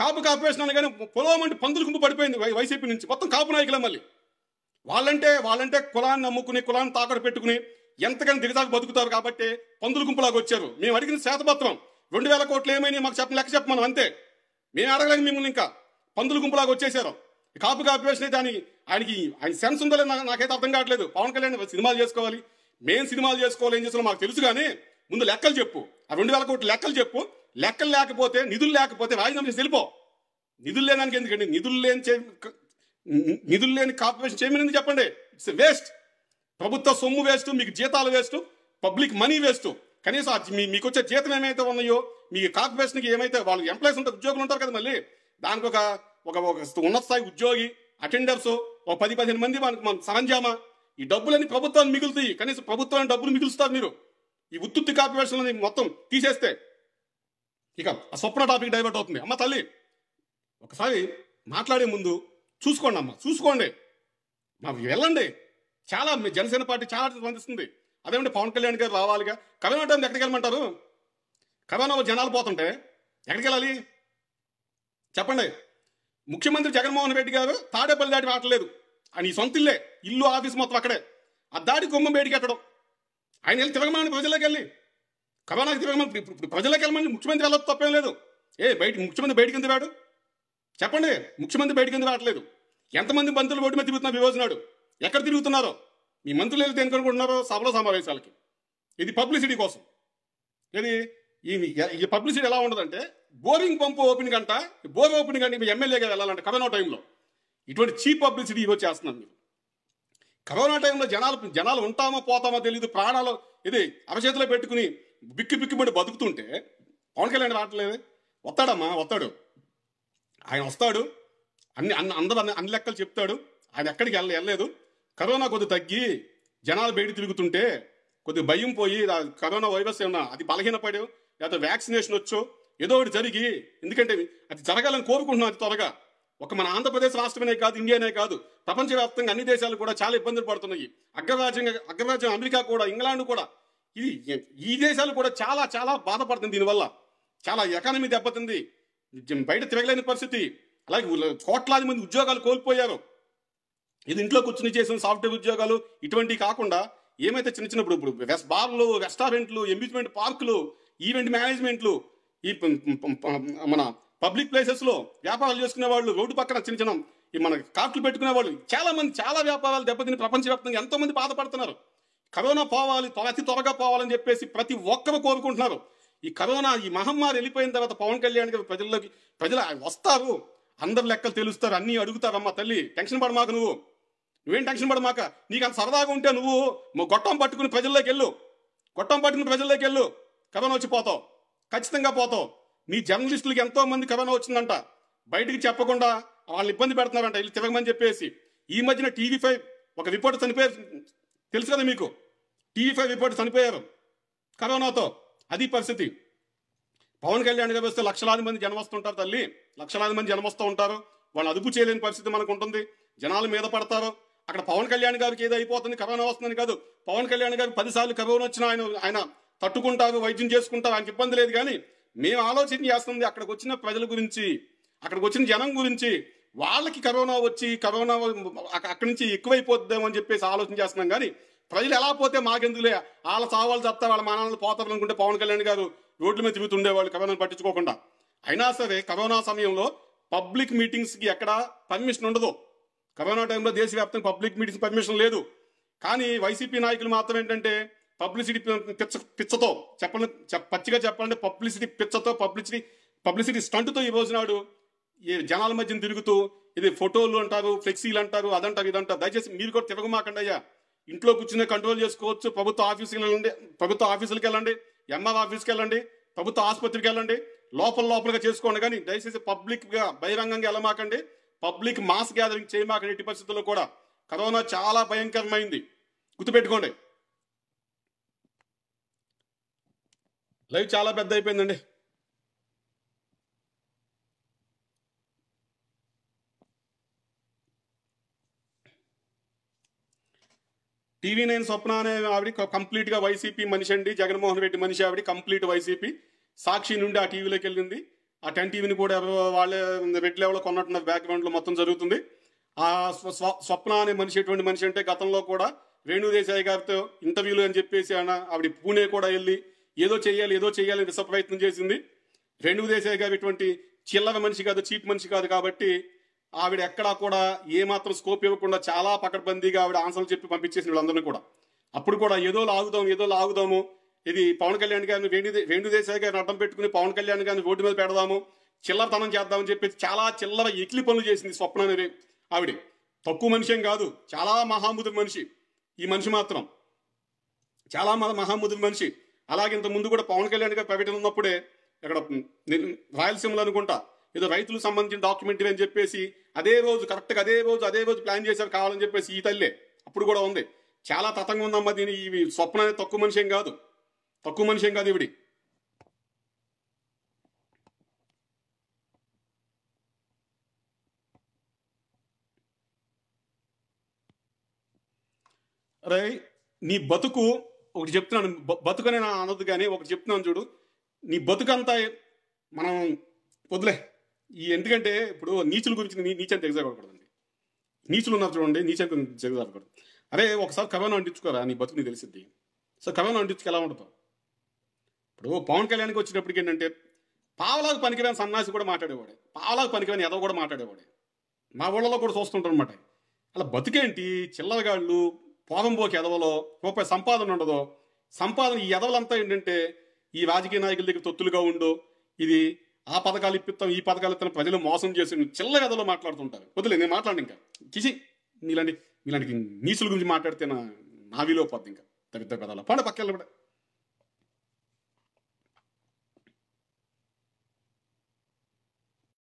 కాపు కాపేసిన కానీ అంటే పందులు గుంపు పడిపోయింది వైసీపీ నుంచి మొత్తం కాపు నాయకులే మళ్ళీ వాళ్ళంటే వాళ్ళంటే కులాన్ని నమ్ముకుని కులాన్ని తాకడు పెట్టుకుని ఎంతకని దిగదాకు బతుకుతారు కాబట్టి పందుల గుంపులాగా వచ్చారు మేము అడిగిన శాతపత్రం రెండు వేల కోట్లు ఏమైనా మాకు చెప్ప లెక్క చెప్పమని అంతే మేము అడగలేము మిమ్మల్ని ఇంకా పందుల గుంపులాగా వచ్చేసారు కాపు కాపేషన్ దాని ఆయనకి ఆయన సెన్స్ ఉందో నాకైతే అర్థం కావట్లేదు పవన్ కళ్యాణ్ సినిమాలు చేసుకోవాలి మేము సినిమాలు చేసుకోవాలి ఏం చేసినా మాకు తెలుసు కానీ ముందు లెక్కలు చెప్పు ఆ రెండు వేల కోట్ల లెక్కలు చెప్పు లెక్కలు లేకపోతే నిధులు లేకపోతే రాజీనామా చేసి వెళ్ళిపో నిధులు లేదానికి ఎందుకండి నిధులు లేని నిధులు లేని కాపు చేయమని చెప్పండి ఇట్స్ వేస్ట్ ప్రభుత్వ సొమ్ము వేస్ట్ మీకు జీతాలు వేస్ట్ పబ్లిక్ మనీ వేస్ట్ కనీసం మీ మీకు వచ్చే జీతం ఏమైతే ఉన్నాయో మీ కార్పొరేషన్కి ఏమైతే వాళ్ళు ఎంప్లాయీస్ ఉంటే ఉద్యోగులు ఉంటారు కదా మళ్ళీ దానికి ఒక ఒక ఉన్నత స్థాయి ఉద్యోగి అటెండర్స్ ఒక పది పదిహేను మంది మనకు మనం సరంజామా ఈ డబ్బులన్నీ ప్రభుత్వాన్ని మిగులుతాయి కనీసం ప్రభుత్వాన్ని డబ్బులు మిగులుస్తారు మీరు ఈ ఉత్తుత్తి అనేది మొత్తం తీసేస్తే ఇక ఆ స్వప్న టాపిక్ డైవర్ట్ అవుతుంది అమ్మ తల్లి ఒకసారి మాట్లాడే ముందు చూసుకోండి అమ్మ చూసుకోండి మాకు వెళ్ళండి చాలా జనసేన పార్టీ చాలా స్పందిస్తుంది అదేమంటే పవన్ కళ్యాణ్ గారు రావాలిగా కరోనా టైం ఎక్కడికి వెళ్ళమంటారు కరోనా జనాలు పోతుంటే ఎక్కడికి వెళ్ళాలి చెప్పండి ముఖ్యమంత్రి జగన్మోహన్ రెడ్డి గారు తాడేపల్లి దాటి రావట్లేదు ఆయన సొంత ఇల్లే ఇల్లు ఆఫీస్ మొత్తం అక్కడే ఆ దాటి కుంభం బయటికి ఎట్టడం ఆయన వెళ్ళి తిరగమని ప్రజలకు వెళ్ళి కరోనాకి తిరగమని ప్రజలకు వెళ్ళమని ముఖ్యమంత్రి వెళ్ళదు తప్పేం లేదు ఏ బయట ముఖ్యమంత్రి బయటికి ఎందుకు వాడు చెప్పండి ముఖ్యమంత్రి బయటికి ఎందుకు రావట్లేదు ఎంతమంది మంత్రులు ఓటు మీద తిరుగుతున్నా వివోజనాడు ఎక్కడ తిరుగుతున్నారో మీ మంత్రులు వెళ్తే ఎందుకు అనుకుంటున్నారో సభల సమావేశాలకి ఇది పబ్లిసిటీ కోసం ఇది ఈ పబ్లిసిటీ ఎలా ఉండదంటే బోరింగ్ పంపు ఓపెనింగ్ అంట బోర్ ఓపెనింగ్ అంటే మీ ఎమ్మెల్యేగా వెళ్ళాలంటే కరోనా టైంలో ఇటువంటి చీప్ పబ్లిసిటీ ఈరోజు చేస్తున్నారు మీరు కరోనా టైంలో జనాలు జనాలు ఉంటామో పోతామో తెలియదు ప్రాణాలు ఇది అరచేతిలో పెట్టుకుని బిక్కి బిక్కిబడి బతుకుతుంటే పవన్ కళ్యాణ్ రావట్లేదు వస్తాడమ్మా వస్తాడు ఆయన వస్తాడు అన్ని అన్న అందరూ అన్ని లెక్కలు చెప్తాడు ఆయన ఎక్కడికి వెళ్ళ వెళ్ళలేదు కరోనా కొద్ది తగ్గి జనాలు బయట తిరుగుతుంటే కొద్ది భయం పోయి కరోనా వైరస్ ఏమన్నా అది బలహీనపడే లేకపోతే వ్యాక్సినేషన్ వచ్చో ఏదో ఒకటి జరిగి ఎందుకంటే అది జరగాలని కోరుకుంటున్నాం అది త్వరగా ఒక మన ఆంధ్రప్రదేశ్ రాష్ట్రమే కాదు ఇండియానే కాదు ప్రపంచవ్యాప్తంగా అన్ని దేశాలు కూడా చాలా ఇబ్బందులు పడుతున్నాయి అగ్రరాజ్యంగా అగ్రరాజ్యం అమెరికా కూడా ఇంగ్లాండ్ కూడా ఇది ఈ దేశాలు కూడా చాలా చాలా బాధపడుతుంది దీనివల్ల చాలా ఎకానమీ దెబ్బతింది బయట తిరగలేని పరిస్థితి అలాగే కోట్లాది మంది ఉద్యోగాలు కోల్పోయారు ఇది ఇంట్లో కూర్చుని చేసిన సాఫ్ట్వేర్ ఉద్యోగాలు ఇటువంటివి కాకుండా ఏమైతే చిన్న చిన్నప్పుడు ఇప్పుడు ఇప్పుడు బార్లు రెస్టారెంట్లు ఎంబ్యూజ్మెంట్ పార్కులు ఈవెంట్ మేనేజ్మెంట్లు ఈ మన పబ్లిక్ ప్లేసెస్లో వ్యాపారాలు చేసుకునే వాళ్ళు రోడ్డు పక్కన చిన్న చిన్న ఈ మన కార్ట్లు పెట్టుకునే వాళ్ళు చాలా మంది చాలా వ్యాపారాలు దెబ్బతిని ప్రపంచవ్యాప్తంగా ఎంతోమంది బాధపడుతున్నారు కరోనా పోవాలి అతి త్వరగా పోవాలని చెప్పేసి ప్రతి ఒక్కరు కోరుకుంటున్నారు ఈ కరోనా ఈ మహమ్మారి వెళ్ళిపోయిన తర్వాత పవన్ కళ్యాణ్ గారు ప్రజల్లోకి ప్రజలు వస్తారు అందరు లెక్కలు తెలుస్తారు అన్నీ అమ్మ తల్లి టెన్షన్ పడమాకు నువ్వు నువ్వేం టెన్షన్ పడు మాక నీకు అంత సరదాగా ఉంటే నువ్వు గొట్టం పట్టుకుని ప్రజల్లోకి వెళ్ళు గొట్టం పట్టుకుని ప్రజల్లోకి వెళ్ళు కరోనా వచ్చి పోతావు ఖచ్చితంగా పోతావు మీ జర్నలిస్టులకి ఎంతో మంది కరోనా వచ్చిందంట బయటికి చెప్పకుండా వాళ్ళని ఇబ్బంది పెడుతున్నారంట వీళ్ళు తిరగమని చెప్పేసి ఈ మధ్యన టీవీ ఫైవ్ ఒక రిపోర్టర్ చనిపోయారు తెలుసు కదా మీకు టీవీ ఫైవ్ రిపోర్టర్ చనిపోయారు కరోనాతో అది పరిస్థితి పవన్ కళ్యాణ్ గారు వస్తే లక్షలాది మంది జనం వస్తుంటారు తల్లి లక్షలాది మంది జనం వస్తూ ఉంటారు వాళ్ళు అదుపు చేయలేని పరిస్థితి మనకు ఉంటుంది జనాల మీద పడతారు అక్కడ పవన్ కళ్యాణ్ గారికి ఏదో అయిపోతుంది కరోనా వస్తుందని కాదు పవన్ కళ్యాణ్ గారికి పదిసార్లు కరోనా వచ్చినా ఆయన ఆయన తట్టుకుంటారు వైద్యం చేసుకుంటారు ఆయనకి ఇబ్బంది లేదు కానీ మేము ఆలోచన చేస్తుంది అక్కడికి వచ్చిన ప్రజల గురించి అక్కడికి వచ్చిన జనం గురించి వాళ్ళకి కరోనా వచ్చి కరోనా అక్కడి నుంచి ఎక్కువైపోద్దామని అని చెప్పేసి ఆలోచన చేస్తున్నాం కానీ ప్రజలు ఎలా పోతే మాకెందులే వాళ్ళ సావాలు చెప్తా వాళ్ళ మానాలు పోతారు అనుకుంటే పవన్ కళ్యాణ్ గారు రోడ్ల మీద తిరుగుతుండేవాళ్ళు కరోనా పట్టించుకోకుండా అయినా సరే కరోనా సమయంలో పబ్లిక్ మీటింగ్స్కి ఎక్కడ పర్మిషన్ ఉండదు కరోనా టైంలో దేశవ్యాప్తంగా పబ్లిక్ మీటింగ్స్ పర్మిషన్ లేదు కానీ వైసీపీ నాయకులు మాత్రం ఏంటంటే పబ్లిసిటీ పిచ్చ పిచ్చతో చెప్పాలని పచ్చిగా చెప్పాలంటే పబ్లిసిటీ పిచ్చతో పబ్లిసిటీ పబ్లిసిటీ స్టంట్తో ఈ రోజునాడు ఈ జనాల మధ్యన తిరుగుతూ ఇది ఫోటోలు అంటారు ఫ్లెక్సీలు అంటారు అదంటారు ఇదంటారు దయచేసి మీరు కూడా తిరగమాకండి అయ్యా ఇంట్లో కూర్చునే కంట్రోల్ చేసుకోవచ్చు ప్రభుత్వ ఆఫీసుకి వెళ్ళండి ప్రభుత్వ ఆఫీసులకు వెళ్ళండి ఎంఆర్ ఆఫీస్కి వెళ్ళండి ప్రభుత్వ ఆసుపత్రికి వెళ్ళండి లోపల లోపలగా చేసుకోండి కానీ దయచేసి పబ్లిక్గా బహిరంగంగా వెళ్ళమాకండి పబ్లిక్ మాస్ గ్యాదరింగ్ చేయమాకండి ఎట్టి పరిస్థితుల్లో కూడా కరోనా చాలా భయంకరమైంది గుర్తుపెట్టుకోండి లైవ్ చాలా పెద్ద అయిపోయిందండి టీవీ నైన్ స్వప్న అనే ఆవిడ కంప్లీట్గా వైసీపీ మనిషి అండి జగన్మోహన్ రెడ్డి మనిషి ఆవిడ కంప్లీట్ వైసీపీ సాక్షి నుండి ఆ టీవీలోకి వెళ్ళింది ఆ టెన్ టీవీని కూడా వాళ్ళే రెడ్ లెవెల్లో కొన్నట్టున్న బ్యాక్గ్రౌండ్లో మొత్తం జరుగుతుంది ఆ స్వప్న అనే మనిషి ఎటువంటి మనిషి అంటే గతంలో కూడా వేణుదేశాయి గారితో ఇంటర్వ్యూలు అని చెప్పేసి ఆయన ఆవిడ పూణే కూడా వెళ్ళి ఏదో చేయాలి ఏదో చేయాలని విస ప్రయత్నం చేసింది వేణుదేశాయి గారు ఇటువంటి చిల్లర మనిషి కాదు చీప్ మనిషి కాదు కాబట్టి ఆవిడ ఎక్కడా కూడా ఏమాత్రం స్కోప్ ఇవ్వకుండా చాలా పకడ్బందీగా ఆవిడ ఆన్సర్లు చెప్పి పంపించేసిన వీళ్ళందరినీ కూడా అప్పుడు కూడా ఏదో లాగుదాము ఏదో లాగుదాము ఇది పవన్ కళ్యాణ్ గారిని వేణు వేణుదేశాయ్ గారిని అడ్డం పెట్టుకుని పవన్ కళ్యాణ్ గారిని ఓటు మీద పెడదాము చిల్లరతనం చేద్దామని చెప్పి చాలా చిల్లర ఎక్లి పనులు చేసింది స్వప్న అనేది ఆవిడ తక్కువ మనిషి ఏం కాదు చాలా మహాముదు మనిషి ఈ మనిషి మాత్రం చాలా మహాముదు మనిషి అలాగే ఇంత ముందు కూడా పవన్ కళ్యాణ్ గారు ప్రకటన ఉన్నప్పుడే ఇక్కడ రాయలసీమలు అనుకుంటా ఏదో రైతులకు సంబంధించిన డాక్యుమెంటరీ అని చెప్పేసి అదే రోజు కరెక్ట్గా అదే రోజు అదే రోజు ప్లాన్ చేశారు కావాలని చెప్పేసి ఈ తల్లే అప్పుడు కూడా ఉంది చాలా తతంగా ఉందమ్మా దీని ఇవి స్వప్న తక్కువ మనిషి ఏం కాదు తక్కువ మనిషి ఏం కాదు ఇవిడి రై నీ బతుకు ఒకటి చెప్తున్నాను బతుకనే నా అనదు కానీ ఒకటి చెప్తున్నాను చూడు నీ బతుకంతా మనం వదిలే ఈ ఎందుకంటే ఇప్పుడు నీచుల గురించి నీచని తెగజాగకూడదండి నీచులు ఉన్నారు చూడండి నీచని తెగజాగకూడదు అరే ఒకసారి కవనం అంటించుకోరా నీ బతుకు నీ తెలిసిద్ది సో కవనం అంటించుకు ఎలా ఉంటుందో ఇప్పుడు పవన్ కళ్యాణ్కి వచ్చినప్పటికి ఏంటంటే పావలాకు పనికిరాని సన్నాసి కూడా మాట్లాడేవాడే పావలాకు పనికిరాని ఎదవ కూడా మాట్లాడేవాడే మా ఊళ్ళలో కూడా చూస్తుంటారు అనమాట అలా బతికేంటి చిల్లరగాళ్ళు పోదంబోకి ఎదవలో రూపాయి సంపాదన ఉండదో సంపాదన ఈ ఎదవలంతా ఏంటంటే ఈ రాజకీయ నాయకుల దగ్గర తొత్తులుగా ఉండు ఇది ఆ పథకాలు ఇప్పిస్తాం ఈ పథకాలు ఇస్తాం ప్రజలు మోసం చేసి చిల్ల ఎదలో మాట్లాడుతుంటారు వదిలే నేను మాట్లాడి ఇంకా కిసి నీలాంటి నీలాంటి నీసుల గురించి మాట్లాడితే నా నావిలో పోద్ది ఇంకా తగ్గిద్ద పదాలు పండు పక్కన కూడా